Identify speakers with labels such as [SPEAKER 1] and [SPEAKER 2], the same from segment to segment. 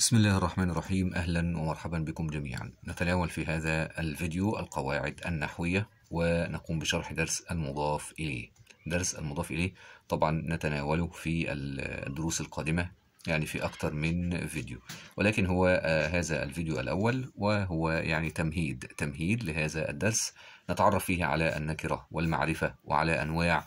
[SPEAKER 1] بسم الله الرحمن الرحيم أهلا ومرحبا بكم جميعا نتناول في هذا الفيديو القواعد النحوية ونقوم بشرح درس المضاف إليه درس المضاف إليه طبعا نتناوله في الدروس القادمة يعني في أكثر من فيديو ولكن هو آه، هذا الفيديو الأول وهو يعني تمهيد تمهيد لهذا الدرس نتعرف فيه على النكرة والمعرفة وعلى أنواع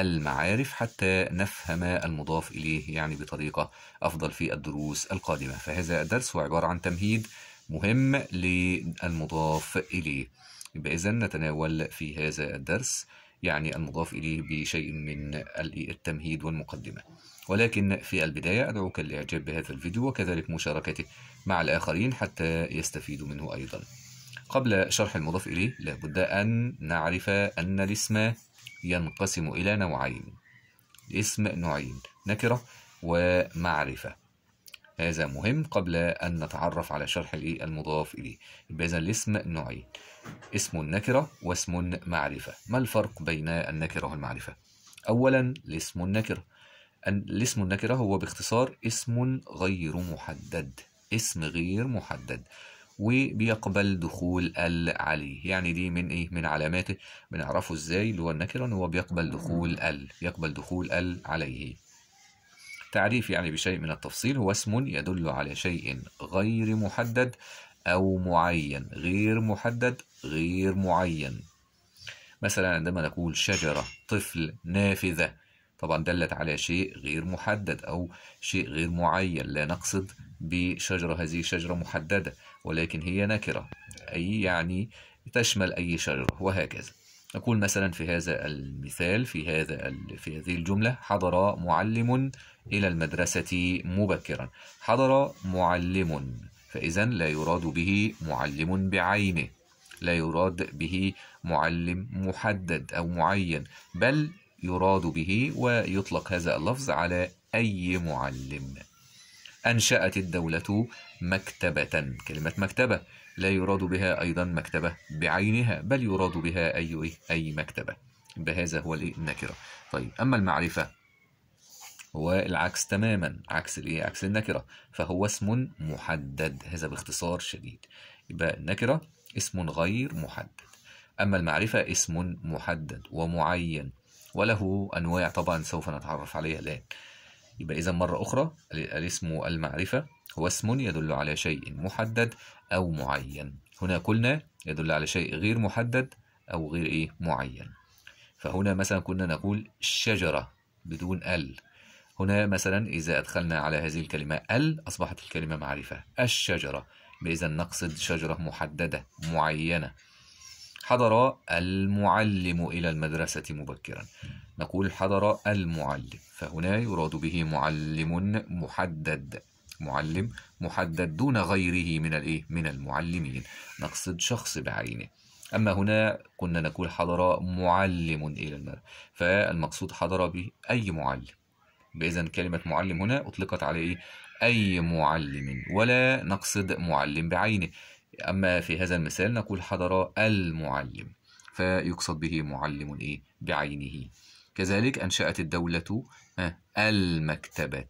[SPEAKER 1] المعارف حتى نفهم المضاف إليه يعني بطريقة أفضل في الدروس القادمة فهذا الدرس هو عبارة عن تمهيد مهم للمضاف إليه إذا نتناول في هذا الدرس يعني المضاف إليه بشيء من التمهيد والمقدمة ولكن في البداية أدعوك للإعجاب بهذا الفيديو وكذلك مشاركته مع الآخرين حتى يستفيدوا منه أيضا قبل شرح المضاف إليه لابد أن نعرف أن الاسم ينقسم إلى نوعين اسم نوعين نكرة ومعرفة هذا مهم قبل أن نتعرف على شرح المضاف إليه يبقى إذا الاسم نوعين اسم النكرة واسم معرفة ما الفرق بين النكرة والمعرفة؟ أولا الاسم النكرة الاسم النكرة هو باختصار اسم غير محدد اسم غير محدد وبيقبل دخول ال عليه يعني دي من ايه من علاماته بنعرفه ازاي اللي هو النكرة هو بيقبل دخول ال يقبل دخول ال عليه تعريف يعني بشيء من التفصيل هو اسم يدل على شيء غير محدد أو معين غير محدد غير معين مثلا عندما نقول شجرة طفل نافذة طبعا دلت على شيء غير محدد أو شيء غير معين لا نقصد بشجرة هذه شجرة محددة ولكن هي نكرة أي يعني تشمل أي شجرة وهكذا نقول مثلا في هذا المثال في هذا في هذه الجملة حضر معلم إلى المدرسة مبكرا حضر معلم فإذا لا يراد به معلم بعينه لا يراد به معلم محدد أو معين بل يراد به ويطلق هذا اللفظ على أي معلم أنشأت الدولة مكتبة كلمة مكتبة لا يراد بها أيضا مكتبة بعينها بل يراد بها أي, أي مكتبة بهذا هو النكرة طيب أما المعرفة هو العكس تماما عكس الايه عكس النكره فهو اسم محدد هذا باختصار شديد يبقى النكره اسم غير محدد اما المعرفه اسم محدد ومعين وله أنواع طبعا سوف نتعرف عليها الآن يبقى إذا مرة أخرى الاسم المعرفة هو اسم يدل على شيء محدد أو معين هنا قلنا يدل على شيء غير محدد أو غير إيه معين فهنا مثلا كنا نقول شجرة بدون ال هنا مثلا إذا أدخلنا على هذه الكلمة ال أصبحت الكلمة معرفة الشجرة اذا نقصد شجرة محددة معينة حضر المعلم إلى المدرسة مبكرا نقول حضر المعلم فهنا يراد به معلم محدد معلم محدد دون غيره من الايه من المعلمين نقصد شخص بعينه اما هنا كنا نقول حضر معلم الى المدرسه فالمقصود حضر به اي معلم اذا كلمه معلم هنا اطلقت على ايه اي معلم ولا نقصد معلم بعينه أما في هذا المثال نقول حضر المعلم فيقصد به معلم إيه؟ بعينه كذلك أنشأت الدولة آه، المكتبة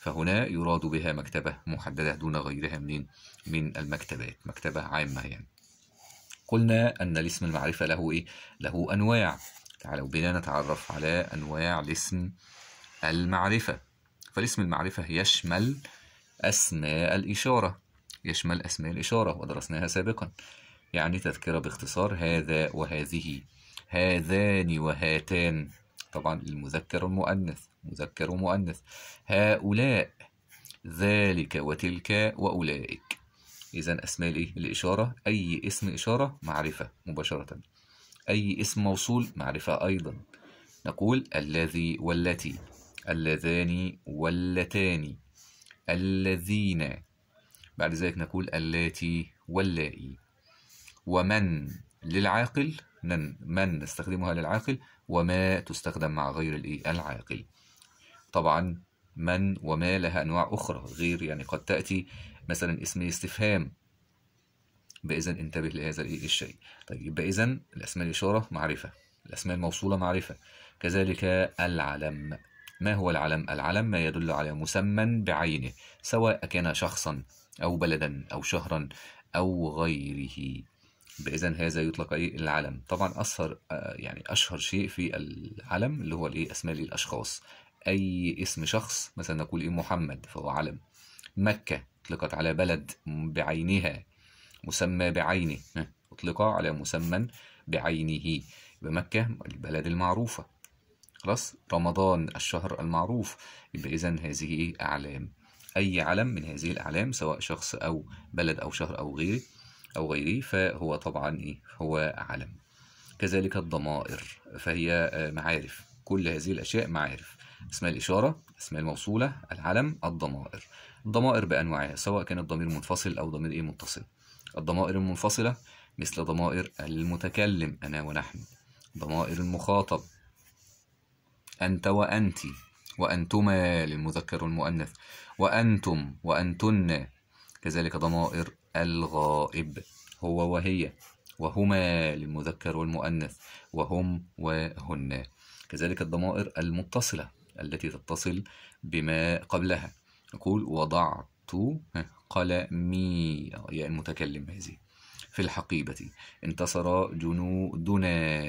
[SPEAKER 1] فهنا يراد بها مكتبة محددة دون غيرها من من المكتبات مكتبة عامة يعني قلنا أن الاسم المعرفة له إيه؟ له أنواع تعالوا بنا نتعرف على أنواع الاسم المعرفة فالاسم المعرفة يشمل أسماء الإشارة يشمل أسماء الإشارة ودرسناها سابقا يعني تذكرة باختصار هذا وهذه هذان وهاتان طبعا المذكر المؤنث مذكر ومؤنث هؤلاء ذلك وتلك وأولئك إذا أسماء الإشارة أي اسم إشارة معرفة مباشرة أي اسم موصول معرفة أيضا نقول الذي والتي اللذان واللتان الذين بعد ذلك نقول اللاتي واللائي ومن للعاقل من نستخدمها للعاقل وما تستخدم مع غير الايه العاقل طبعا من وما لها انواع اخرى غير يعني قد تاتي مثلا اسم استفهام بإذا انتبه لهذا الشيء إيه، طيب يبقى اذا الاسماء الاشاره معرفه الاسماء الموصوله معرفه كذلك العلم ما هو العلم العلم ما يدل على مسمى بعينه سواء كان شخصا أو بلدا أو شهرا أو غيره إذا هذا يطلق إيه العلم طبعا أشهر آه، يعني أشهر شيء في العلم اللي هو الإيه أسماء الأشخاص أي اسم شخص مثلا نقول إيه محمد فهو علم مكة أطلقت على بلد بعينها مسمى بعينه أطلق على مسمى بعينه يبقى مكة البلد المعروفة خلاص رمضان الشهر المعروف يبقى إذا هذه إيه؟ أعلام أي علم من هذه الأعلام سواء شخص أو بلد أو شهر أو غيره أو غيره فهو طبعا إيه هو علم كذلك الضمائر فهي آه، معارف كل هذه الأشياء معارف اسماء الإشارة اسماء الموصولة العلم الضمائر الضمائر بأنواعها سواء كان الضمير منفصل أو ضمير إيه متصل الضمائر المنفصلة مثل ضمائر المتكلم أنا ونحن ضمائر المخاطب أنت وأنتِ وأنتما للمذكر والمؤنث وأنتم وأنتن كذلك ضمائر الغائب هو وهي وهما للمذكر والمؤنث وهم وهن كذلك الضمائر المتصلة التي تتصل بما قبلها نقول وضعت قلمي يا المتكلم هذه في الحقيبة انتصر جنودنا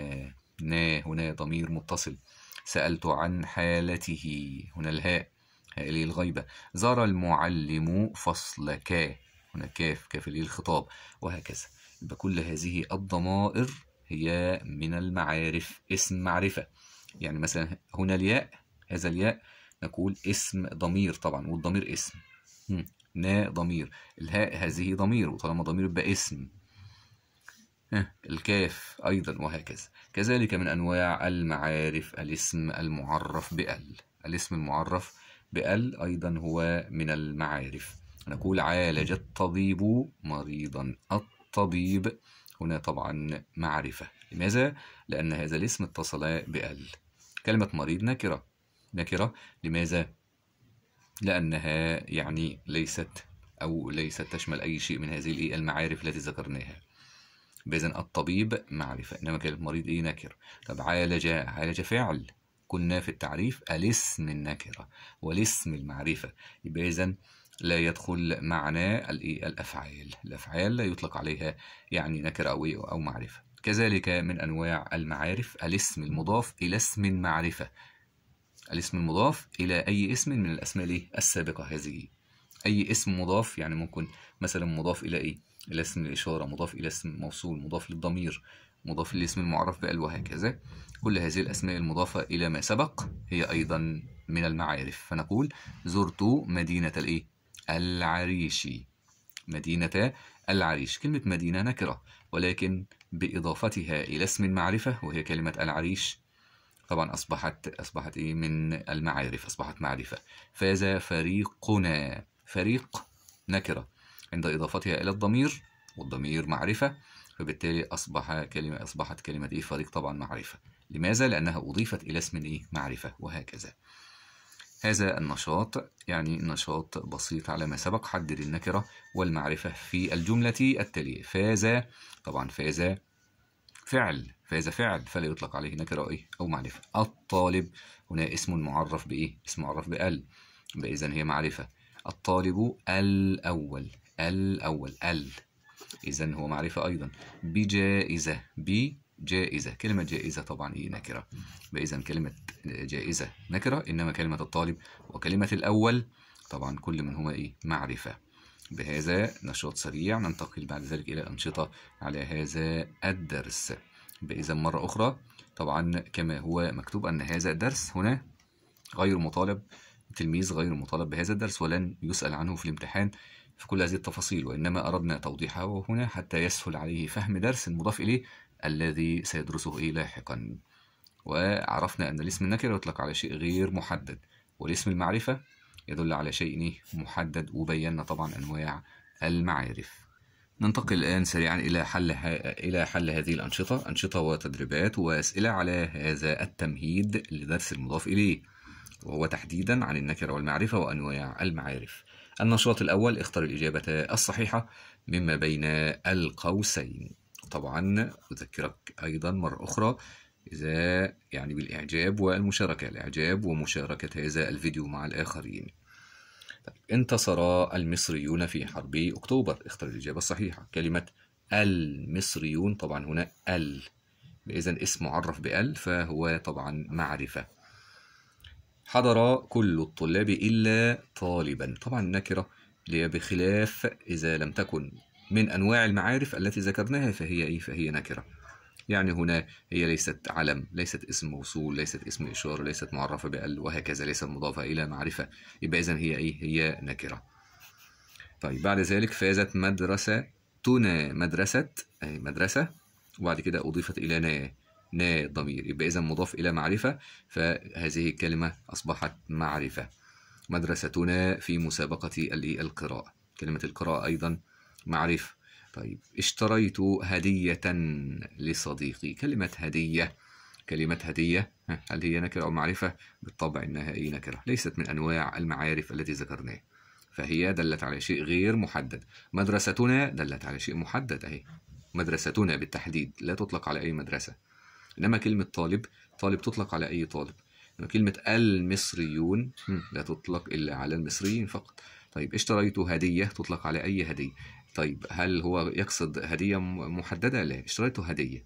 [SPEAKER 1] نا هنا ضمير متصل سألت عن حالته هنا الهاء هائلي الغيبة زار المعلم فصل ك هنا كاف كاف الخطاب وهكذا يبقى كل هذه الضمائر هي من المعارف اسم معرفة يعني مثلا هنا الياء هذا الياء نقول اسم ضمير طبعا والضمير اسم نا ضمير الهاء هذه ضمير وطالما ضمير يبقى اسم الكاف أيضا وهكذا كذلك من أنواع المعارف الاسم المعرف بأل الاسم المعرف بال أيضا هو من المعارف نقول عالج الطبيب مريضا الطبيب هنا طبعا معرفة لماذا؟ لأن هذا الاسم اتصل بال كلمة مريض نكرة نكرة لماذا؟ لأنها يعني ليست أو ليست تشمل أي شيء من هذه المعارف التي ذكرناها بإذن الطبيب معرفة إنما كلمة مريض إيه نكر طب عالج عالج فعل كنا في التعريف الاسم النكرة والاسم المعرفة يبقى إذا لا يدخل معنى إيه، الأفعال الأفعال لا يطلق عليها يعني نكرة أو إيه، أو معرفة كذلك من أنواع المعارف الاسم المضاف إلى اسم معرفة الاسم المضاف إلى أي اسم من الأسماء السابقة هذه أي اسم مضاف يعني ممكن مثلا مضاف إلى إيه؟ إلى اسم الإشارة مضاف إلى اسم موصول مضاف للضمير مضاف للاسم المعرف بال وهكذا كل هذه الأسماء المضافة إلى ما سبق هي أيضا من المعارف فنقول زرت مدينة الإيه؟ العريشي مدينة العريش كلمة مدينة نكرة ولكن بإضافتها إلى اسم المعرفه وهي كلمة العريش طبعا أصبحت أصبحت إيه من المعارف أصبحت معرفة فاز فريقنا فريق نكرة عند إضافتها إلى الضمير والضمير معرفة فبالتالي أصبح كلمة أصبحت كلمة إيه فريق طبعا معرفة لماذا؟ لأنها أضيفت إلى اسم إيه معرفة وهكذا هذا النشاط يعني نشاط بسيط على ما سبق حدد النكرة والمعرفة في الجملة التالية فاز طبعا فاز فعل فاز فعل فلا يطلق عليه نكرة إيه أو معرفة الطالب هنا اسم معرف بإيه اسم معرف بأل إذا هي معرفة الطالب الأول الأول ال إذا هو معرفة أيضا بجائزة بجائزة جائزة كلمة جائزة طبعا إيه نكرة إذا كلمة جائزة نكرة إنما كلمة الطالب وكلمة الأول طبعا كل منهما إيه معرفة بهذا نشاط سريع ننتقل بعد ذلك إلى أنشطة على هذا الدرس إذا مرة أخرى طبعا كما هو مكتوب أن هذا الدرس هنا غير مطالب تلميذ غير مطالب بهذا الدرس ولن يسأل عنه في الامتحان في كل هذه التفاصيل وإنما أردنا توضيحها هنا حتى يسهل عليه فهم درس المضاف إليه الذي سيدرسه إيه لاحقا وعرفنا أن الاسم النكرة يطلق على شيء غير محدد والاسم المعرفة يدل على شيء محدد وبينا طبعا أنواع المعارف ننتقل الآن سريعا إلى حل ها... إلى حل هذه الأنشطة أنشطة وتدريبات وأسئلة على هذا التمهيد لدرس المضاف إليه وهو تحديدا عن النكرة والمعرفة وأنواع المعارف النشاط الأول اختر الإجابة الصحيحة مما بين القوسين طبعا أذكرك أيضا مرة أخرى إذا يعني بالإعجاب والمشاركة الإعجاب ومشاركة هذا الفيديو مع الآخرين طيب، انتصر المصريون في حرب أكتوبر اختر الإجابة الصحيحة كلمة المصريون طبعا هنا ال إذا اسم معرف بال فهو طبعا معرفة حضر كل الطلاب إلا طالبا طبعا النكرة بخلاف إذا لم تكن من أنواع المعارف التي ذكرناها فهي إيه؟ فهي نكرة يعني هنا هي ليست علم ليست اسم موصول ليست اسم إشارة ليست معرفة بأل وهكذا ليست مضافة إلى معرفة يبقى إذن هي إيه هي نكرة طيب بعد ذلك فازت مدرسة تنا مدرسة أي مدرسة وبعد كده أضيفت إلى نا نا ضمير يبقى إذا مضاف إلى معرفة فهذه الكلمة أصبحت معرفة مدرستنا في مسابقة القراءة كلمة القراءة أيضا معرفة طيب اشتريت هدية لصديقي كلمة هدية كلمة هدية هل هي نكرة أو معرفة؟ بالطبع إنها أي نكرة ليست من أنواع المعارف التي ذكرناها فهي دلت على شيء غير محدد مدرستنا دلت على شيء محدد أهي مدرستنا بالتحديد لا تطلق على أي مدرسة انما كلمه طالب طالب تطلق على اي طالب انما كلمه المصريون لا تطلق الا على المصريين فقط طيب اشتريت هديه تطلق على اي هديه طيب هل هو يقصد هديه محدده لا اشتريت هديه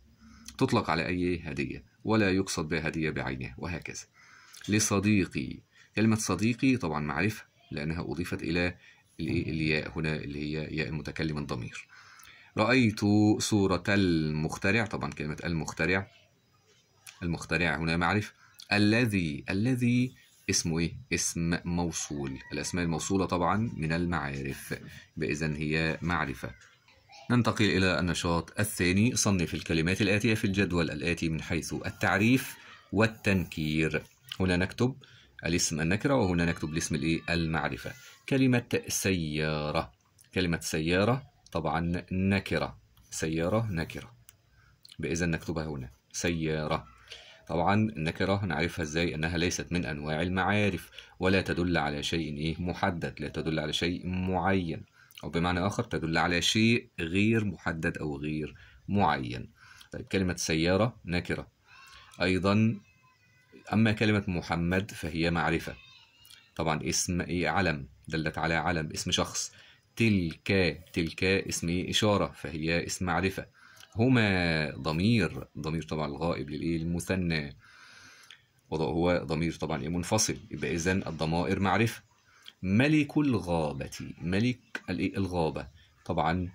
[SPEAKER 1] تطلق على اي هديه ولا يقصد بها هديه بعينها وهكذا لصديقي كلمه صديقي طبعا معرفه لانها اضيفت الى الياء هنا اللي هي ياء المتكلم الضمير رأيت صورة المخترع طبعا كلمة المخترع المخترع هنا معرفة الذي الذي اسمه ايه؟ اسم موصول الأسماء الموصولة طبعا من المعارف إذا هي معرفة ننتقل إلى النشاط الثاني صنف الكلمات الآتية في الجدول الآتي من حيث التعريف والتنكير هنا نكتب الاسم النكرة وهنا نكتب الاسم الايه المعرفة كلمة سيارة كلمة سيارة طبعا نكرة سيارة نكرة بإذن نكتبها هنا سيارة طبعا النكرة نعرفها ازاي انها ليست من انواع المعارف ولا تدل على شيء ايه محدد لا تدل على شيء معين او بمعنى اخر تدل على شيء غير محدد او غير معين طيب كلمة سيارة نكرة ايضا اما كلمة محمد فهي معرفة طبعا اسم ايه علم دلت على علم اسم شخص تلك تلك اسم إيه؟ إشارة فهي اسم معرفة هما ضمير ضمير طبعا الغائب للايه المثنى هو ضمير طبعا إيه؟ منفصل يبقى اذا الضمائر معرفه ملك الغابه ملك الغابه طبعا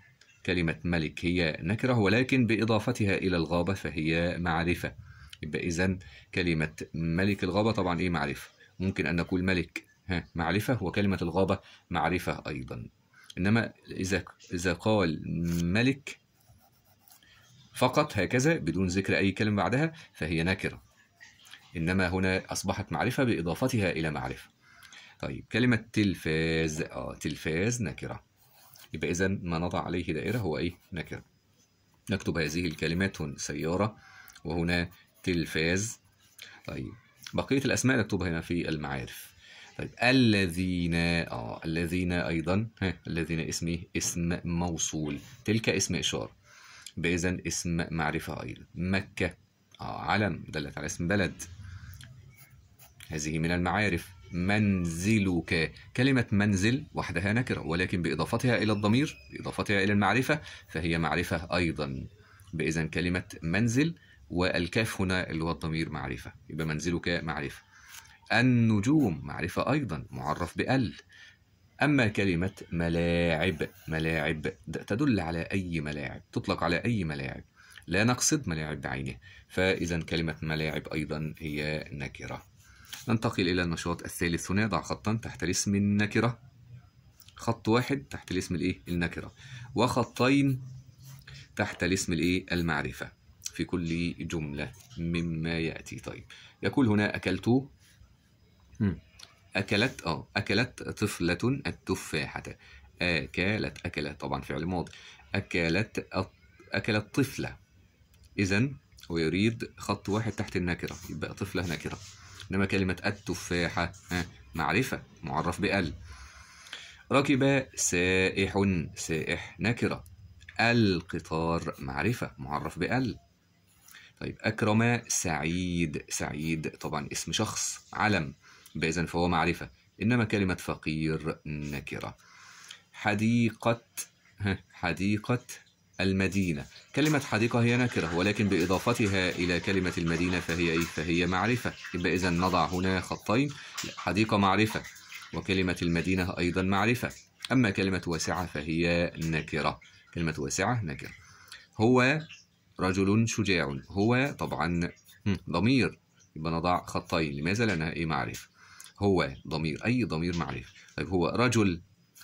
[SPEAKER 1] كلمه ملك هي نكره ولكن باضافتها الى الغابه فهي معرفه يبقى اذا كلمه ملك الغابه طبعا ايه معرفه ممكن ان نقول ملك ها معرفه وكلمه الغابه معرفه ايضا انما اذا اذا قال ملك فقط هكذا بدون ذكر أي كلمة بعدها فهي نكرة إنما هنا أصبحت معرفة بإضافتها إلى معرفة طيب كلمة تلفاز آه تلفاز نكرة يبقى إذا ما نضع عليه دائرة هو إيه نكرة نكتب هذه الكلمات هنا سيارة وهنا تلفاز طيب بقية الأسماء نكتبها هنا في المعارف طيب الذين آه الذين أيضا ها الذين اسم اسم موصول تلك اسم إشارة بإذن اسم معرفة أيضا مكة آه علم دلت على اسم بلد هذه من المعارف منزلك كلمة منزل وحدها نكرة ولكن بإضافتها إلى الضمير بإضافتها إلى المعرفة فهي معرفة أيضا بإذا كلمة منزل والكاف هنا اللي هو الضمير معرفة يبقى منزلك معرفة النجوم معرفة أيضا معرف بأل أما كلمة ملاعب ملاعب تدل على أي ملاعب تطلق على أي ملاعب لا نقصد ملاعب بعينه فإذا كلمة ملاعب أيضا هي نكرة ننتقل إلى النشاط الثالث هنا ضع خطا تحت الاسم النكرة خط واحد تحت الاسم الإيه النكرة وخطين تحت الاسم الإيه المعرفة في كل جملة مما يأتي طيب يقول هنا أكلت أكلت أه أكلت طفلة التفاحة أكلت أكلت طبعا فعل ماضي أكلت أكلت طفلة إذا هو يريد خط واحد تحت النكرة يبقى طفلة نكرة إنما كلمة التفاحة معرفة معرف بأل ركب سائح سائح نكرة القطار معرفة معرف بأل طيب أكرم سعيد سعيد طبعا اسم شخص علم فإذا فهو معرفة إنما كلمة فقير نكرة حديقة حديقة المدينة كلمة حديقة هي نكرة ولكن بإضافتها إلى كلمة المدينة فهي إيه؟ فهي معرفة يبقى إذا نضع هنا خطين حديقة معرفة وكلمة المدينة أيضا معرفة أما كلمة واسعة فهي نكرة كلمة واسعة نكرة هو رجل شجاع هو طبعا ضمير يبقى نضع خطين لماذا لأنها إيه معرفة هو ضمير أي ضمير معرفي طيب هو رجل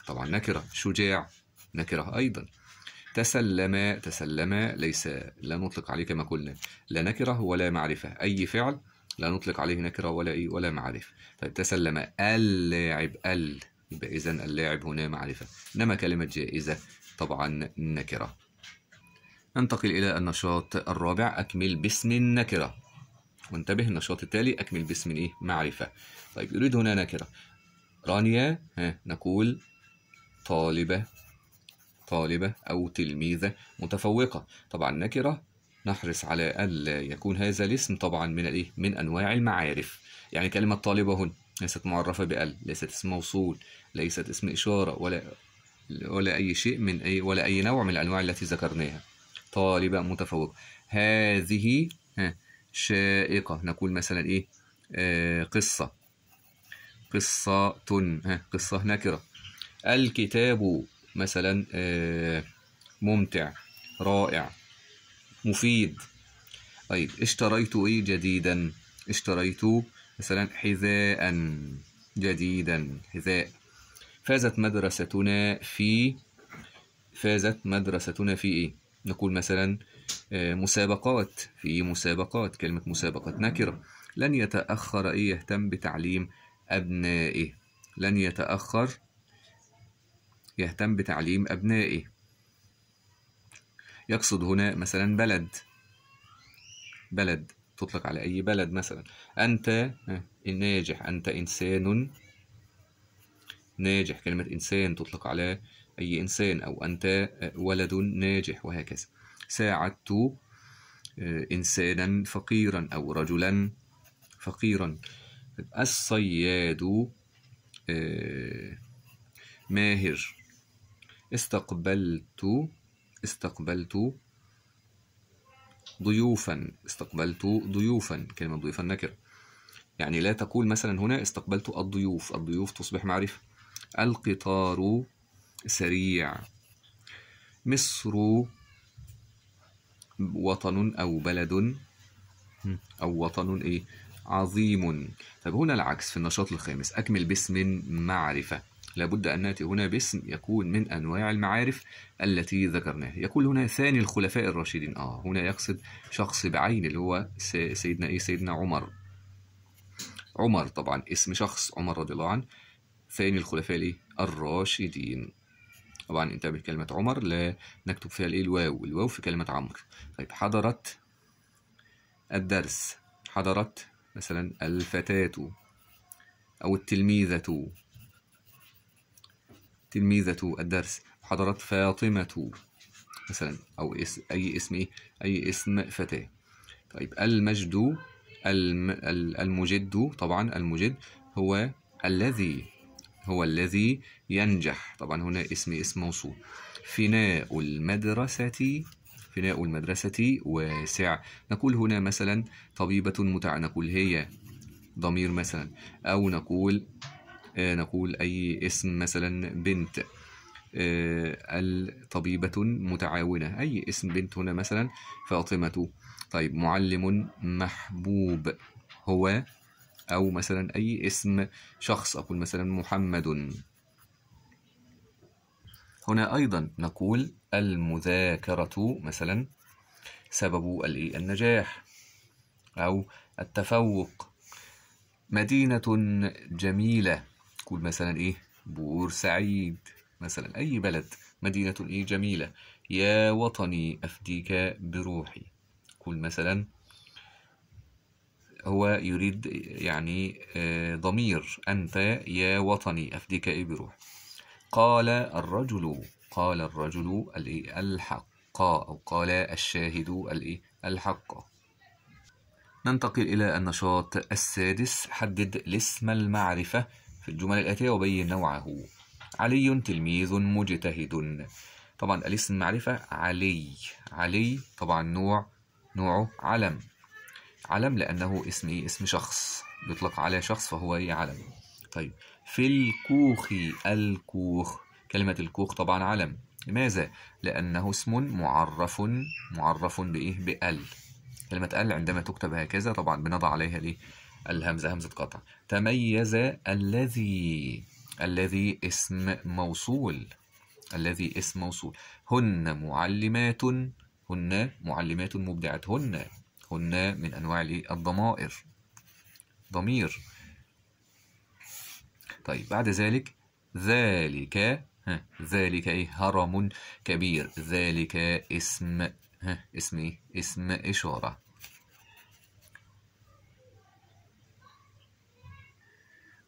[SPEAKER 1] طبعا نكرة شجاع نكرة أيضا تسلم تسلم ليس لا نطلق عليه كما قلنا لا نكرة ولا معرفة أي فعل لا نطلق عليه نكرة ولا إيه ولا معرفة طيب تسلم اللاعب ال يبقى إذا اللاعب هنا معرفة إنما كلمة جائزة طبعا نكرة ننتقل إلى النشاط الرابع أكمل باسم النكرة وانتبه النشاط التالي أكمل باسم إيه؟ معرفة طيب يريد هنا نكرة رانيا ها نقول طالبة طالبة أو تلميذة متفوقة طبعا نكرة نحرص على ألا يكون هذا الاسم طبعا من الإيه؟ من أنواع المعارف يعني كلمة طالبة هنا ليست معرفة بأل ليست اسم موصول ليست اسم إشارة ولا ولا أي شيء من أي ولا أي نوع من الأنواع التي ذكرناها طالبة متفوقة هذه ها شائقة نقول مثلا إيه آه، قصة قصة ها قصة نكرة الكتاب مثلا آه، ممتع رائع مفيد طيب اشتريت إيه جديدا اشتريت مثلا حذاء جديدا حذاء فازت مدرستنا في فازت مدرستنا في إيه نقول مثلا آه، مسابقات في مسابقات كلمة مسابقات نكرة لن يتأخر إيه يهتم بتعليم أبنائه لن يتأخر يهتم بتعليم أبنائه يقصد هنا مثلا بلد بلد تطلق على أي بلد مثلا أنت آه، ناجح أنت إنسان ناجح كلمة إنسان تطلق على أي إنسان أو أنت آه، ولد ناجح وهكذا ساعدت آه، إنسانا فقيرا أو رجلا فقيرا الصياد آه، ماهر استقبلت استقبلت ضيوفا استقبلت ضيوفا كلمة ضيوفا نكرة يعني لا تقول مثلا هنا استقبلت الضيوف الضيوف تصبح معرفة القطار سريع مصر وطن أو بلد أو وطن إيه عظيم طب هنا العكس في النشاط الخامس أكمل باسم معرفة لابد أن نأتي هنا باسم يكون من أنواع المعارف التي ذكرناها يقول هنا ثاني الخلفاء الراشدين آه هنا يقصد شخص بعين اللي هو سيدنا إيه سيدنا عمر عمر طبعا اسم شخص عمر رضي الله عنه ثاني الخلفاء الراشدين طبعا انتبه كلمة عمر لا نكتب فيها الايه الواو الواو في كلمة عمر طيب حضرت الدرس حضرت مثلا الفتاة أو التلميذة تلميذة الدرس حضرت فاطمة مثلا أو اس أي اسم إيه؟ أي اسم فتاة طيب المجد الم المجد طبعا المجد هو الذي هو الذي ينجح طبعا هنا اسم اسم موصول فناء المدرسة فناء المدرسة واسع نقول هنا مثلا طبيبة متع نقول هي ضمير مثلا أو نقول آه نقول أي اسم مثلا بنت آه الطبيبة متعاونة أي اسم بنت هنا مثلا فاطمة طيب معلم محبوب هو أو مثلا أي اسم شخص أقول مثلا محمد هنا أيضا نقول المذاكرة مثلا سبب النجاح أو التفوق مدينة جميلة قول مثلا إيه بور سعيد مثلا أي بلد مدينة إيه جميلة يا وطني أفديك بروحي قول مثلا هو يريد يعني آه، ضمير أنت يا وطني أفديك إيه بروح قال الرجل قال الرجل الإيه الحق أو قال الشاهد الإيه الحق ننتقل إلى النشاط السادس حدد الاسم المعرفة في الجمل الآتية وبين نوعه علي تلميذ مجتهد طبعا الاسم المعرفة علي علي طبعا نوع نوعه علم علم لأنه اسم إيه؟ اسم شخص بيطلق على شخص فهو إيه علم طيب في الكوخ الكوخ كلمة الكوخ طبعا علم لماذا؟ لأنه اسم معرف معرف بإيه؟ بأل كلمة أل عندما تكتب هكذا طبعا بنضع عليها ليه؟ الهمزة همزة قطع تميز الذي الذي اسم موصول الذي اسم موصول هن معلمات هن معلمات مبدعات هن قلنا من أنواع الضمائر ضمير طيب بعد ذلك ذلك ها ذلك ايه هرم كبير ذلك اسم ها اسم ايه اسم اشاره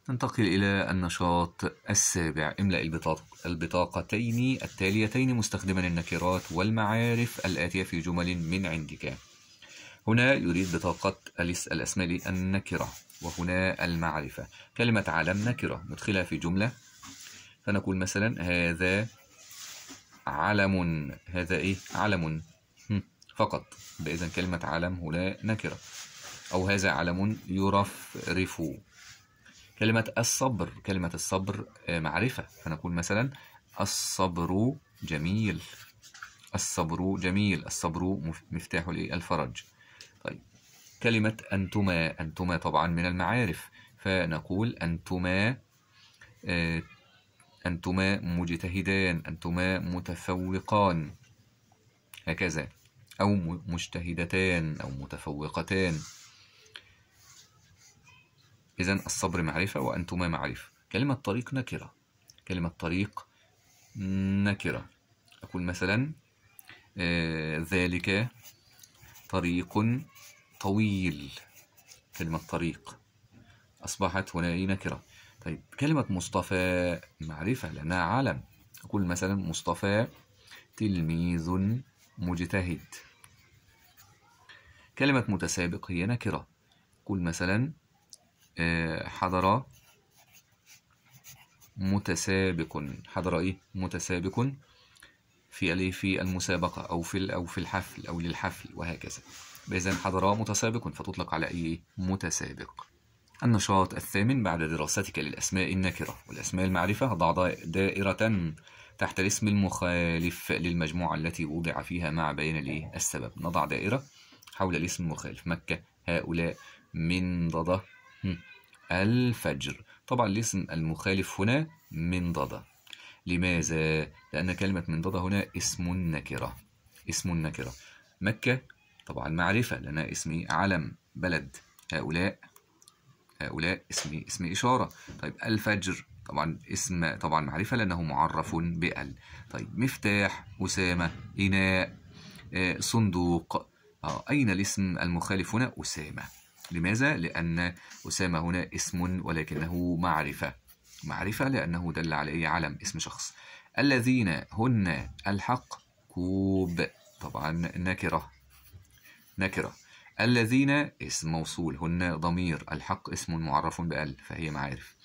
[SPEAKER 1] ننتقل إلى النشاط السابع املأ البطاق البطاقتين التاليتين مستخدما النكرات والمعارف الآتية في جمل من عندك هنا يريد بطاقة أليس الأسمالي النكرة وهنا المعرفة كلمة علم نكرة ندخلها في جملة فنقول مثلا هذا علم هذا إيه علم فقط إذا كلمة علم هنا نكرة أو هذا علم يرفرف كلمة الصبر كلمة الصبر آه، معرفة فنقول مثلا الصبر جميل الصبر جميل الصبر مفتاح الفرج كلمة أنتما أنتما طبعا من المعارف فنقول أنتما آه، أنتما مجتهدان أنتما متفوقان هكذا أو مجتهدتان أو متفوقتان إذا الصبر معرفة وأنتما معرفة كلمة طريق نكرة كلمة طريق نكرة أقول مثلا آه، ذلك طريق طويل كلمة طريق أصبحت هنا نكرة طيب كلمة مصطفى معرفة لأنها عالم أقول مثلا مصطفى تلميذ مجتهد كلمة متسابق هي نكرة قل مثلا آه، حضر متسابق حضر ايه متسابق في في المسابقة أو في أو في الحفل أو للحفل وهكذا بإذن حضر متسابق فتطلق على أي متسابق النشاط الثامن بعد دراستك للأسماء النكرة والأسماء المعرفة ضع دائرة تحت الاسم المخالف للمجموعة التي وضع فيها مع بيان السبب نضع دائرة حول الاسم المخالف مكة هؤلاء منضدة الفجر طبعا الاسم المخالف هنا منضدة لماذا؟ لأن كلمة منضدة هنا اسم نكرة اسم نكرة مكة طبعا معرفة لأن اسمي علم بلد هؤلاء هؤلاء اسمي اسم إشارة طيب الفجر طبعا اسم طبعا معرفة لأنه معرف بأل طيب مفتاح أسامة إناء آه، صندوق آه أين الاسم المخالف هنا أسامة لماذا؟ لأن أسامة هنا اسم ولكنه معرفة معرفة لأنه دل على أي علم اسم شخص الذين هن الحق كوب طبعا نكرة نكرة الذين اسم موصول هن ضمير الحق اسم معرف بأل فهي معارف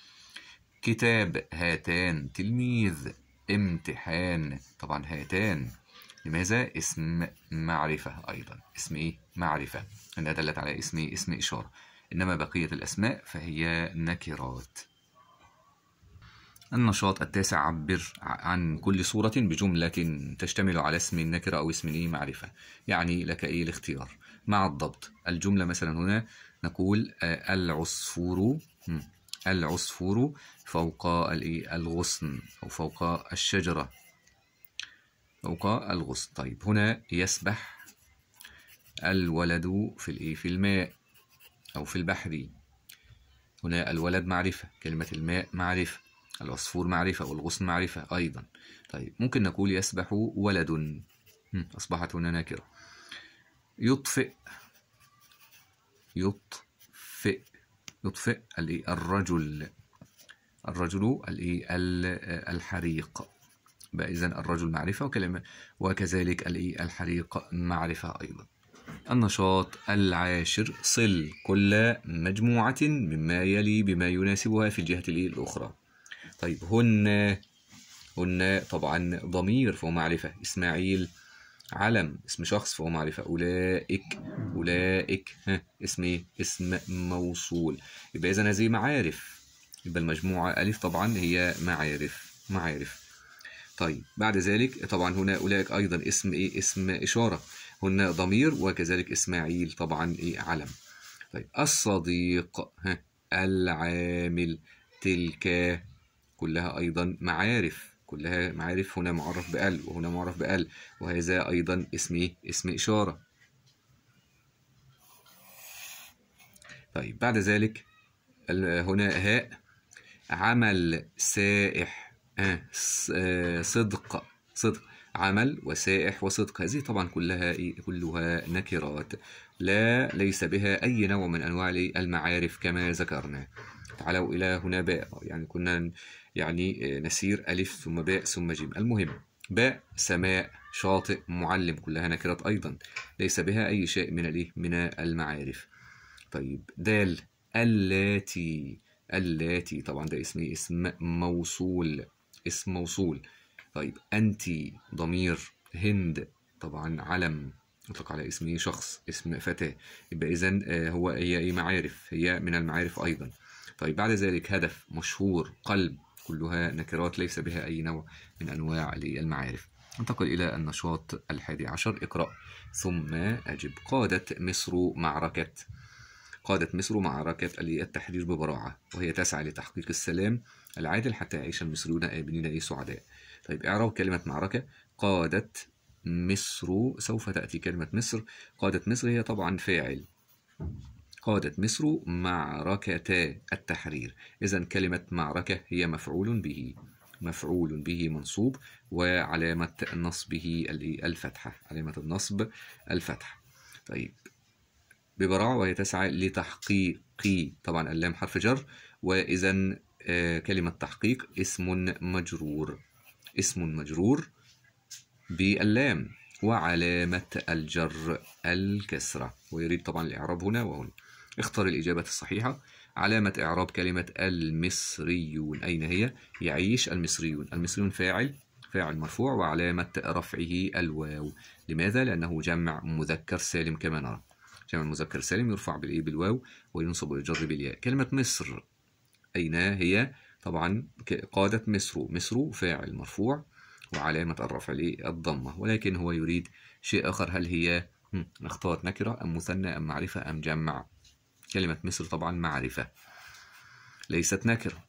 [SPEAKER 1] كتاب هاتان تلميذ امتحان طبعا هاتان لماذا اسم معرفة أيضا اسم إيه معرفة أنها دلت على اسم إيه؟ اسم إشارة إنما بقية الأسماء فهي نكرات النشاط التاسع عبر عن كل صورة بجملة تشتمل على اسم نكرة أو اسم إيه معرفة يعني لك إيه الاختيار مع الضبط الجملة مثلا هنا نقول آه، العصفور العصفور فوق إيه؟ الغصن أو فوق الشجرة فوق الغصن طيب هنا يسبح الولد في الإيه في الماء أو في البحر هنا الولد معرفة كلمة الماء معرفة العصفور معرفة والغصن معرفة أيضا طيب ممكن نقول يسبح ولد أصبحت هنا نكرة يطفئ يطفئ يطفئ الرجل الرجل الحريق إذا الرجل معرفة وكلمة وكذلك الحريق معرفة أيضا النشاط العاشر صل كل مجموعة مما يلي بما يناسبها في الجهة الأخرى طيب هن هن طبعا ضمير فهو معرفة إسماعيل علم اسم شخص فهو معرفة أولئك أولئك ها اسم إيه؟ اسم موصول يبقى إذا هذه معارف يبقى المجموعة ألف طبعا هي معارف معارف طيب بعد ذلك طبعا هنا أولئك أيضا اسم إيه اسم إشارة هن ضمير وكذلك إسماعيل طبعا إيه علم طيب الصديق ها العامل تلك كلها أيضا معارف كلها معارف هنا معرف بأل وهنا معرف بأل وهذا أيضا اسم اسم إشارة طيب بعد ذلك هنا هاء عمل سائح آه، آه، صدق صدق عمل وسائح وصدق هذه طبعا كلها إيه، كلها نكرات لا ليس بها أي نوع من أنواع المعارف كما ذكرنا تعالوا إلى هنا باء يعني كنا يعني نسير ألف ثم باء ثم جيم المهم باء سماء شاطئ معلم كلها نكرات أيضا ليس بها أي شيء من الإيه من المعارف طيب دال اللاتي اللاتي طبعا ده اسم اسم موصول اسم موصول طيب أنت ضمير هند طبعا علم يطلق على ايه شخص اسم فتاة يبقى إذا آه، هو هي إيه معارف هي من المعارف أيضا طيب بعد ذلك هدف مشهور قلب كلها نكرات ليس بها أي نوع من أنواع المعارف انتقل إلى النشاط الحادي عشر اقرأ ثم أجب قادت مصر معركة قادت مصر معركة التحرير ببراعة وهي تسعى لتحقيق السلام العادل حتى يعيش المصريون آمنين إيه؟ سعداء طيب اعرف كلمة معركة قادت مصر سوف تأتي كلمة مصر قادة مصر هي طبعا فاعل قادة مصر معركة التحرير إذا كلمة معركة هي مفعول به مفعول به منصوب وعلامة نصبه الفتحة علامة النصب الفتحة طيب ببراعة وهي تسعى لتحقيق طبعا اللام حرف جر وإذا آه، كلمة تحقيق اسم مجرور اسم مجرور باللام وعلامة الجر الكسرة ويريد طبعا الإعراب هنا وهنا اختر الإجابة الصحيحة علامة إعراب كلمة المصريون أين هي؟ يعيش المصريون المصريون فاعل فاعل مرفوع وعلامة رفعه الواو لماذا؟ لأنه جمع مذكر سالم كما نرى جمع مذكر سالم يرفع بالإيه بالواو وينصب الجر بالياء كلمة مصر أين هي؟ طبعا قادة مصر مصر فاعل مرفوع وعلامة الرفع للضمة ولكن هو يريد شيء آخر هل هي نختار نكرة أم مثنى أم معرفة أم جمع كلمة مصر طبعا معرفة ليست نكرة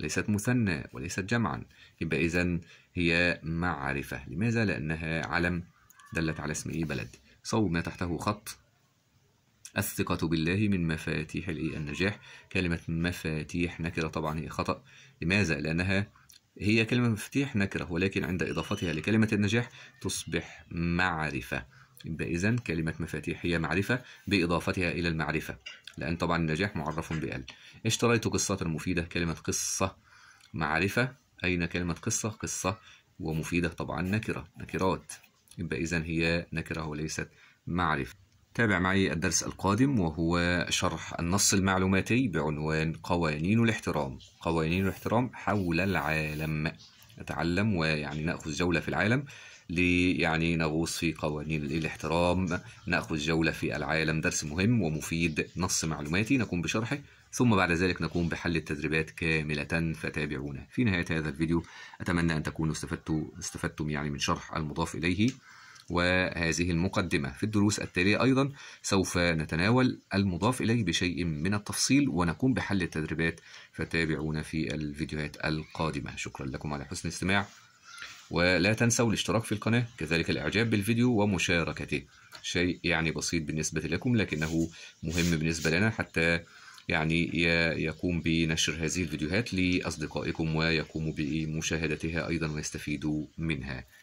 [SPEAKER 1] ليست مثنى وليست جمعا يبقى إذا هي معرفة لماذا؟ لأنها علم دلت على اسم إيه بلد صوب ما تحته خط الثقة بالله من مفاتيح النجاح كلمة مفاتيح نكرة طبعا هي خطأ لماذا؟ لأنها هي كلمة مفتيح نكرة ولكن عند إضافتها لكلمة النجاح تصبح معرفة يبقى إذا كلمة مفاتيح هي معرفة بإضافتها إلى المعرفة لأن طبعا النجاح معرف بأل اشتريت قصة مفيدة كلمة قصة معرفة أين كلمة قصة قصة ومفيدة طبعا نكرة نكرات يبقى إذا هي نكرة وليست معرفة تابع معي الدرس القادم وهو شرح النص المعلوماتي بعنوان قوانين الاحترام قوانين الاحترام حول العالم نتعلم ويعني نأخذ جولة في العالم لي يعني نغوص في قوانين الاحترام نأخذ جولة في العالم درس مهم ومفيد نص معلوماتي نقوم بشرحه ثم بعد ذلك نقوم بحل التدريبات كاملة فتابعونا في نهاية هذا الفيديو أتمنى أن تكونوا استفدتوا استفدتم يعني من شرح المضاف إليه وهذه المقدمة في الدروس التالية أيضا سوف نتناول المضاف إليه بشيء من التفصيل ونقوم بحل التدريبات فتابعونا في الفيديوهات القادمة شكرا لكم على حسن الاستماع ولا تنسوا الاشتراك في القناة كذلك الإعجاب بالفيديو ومشاركته شيء يعني بسيط بالنسبة لكم لكنه مهم بالنسبة لنا حتى يعني يقوم بنشر هذه الفيديوهات لأصدقائكم ويقوموا بمشاهدتها أيضا ويستفيدوا منها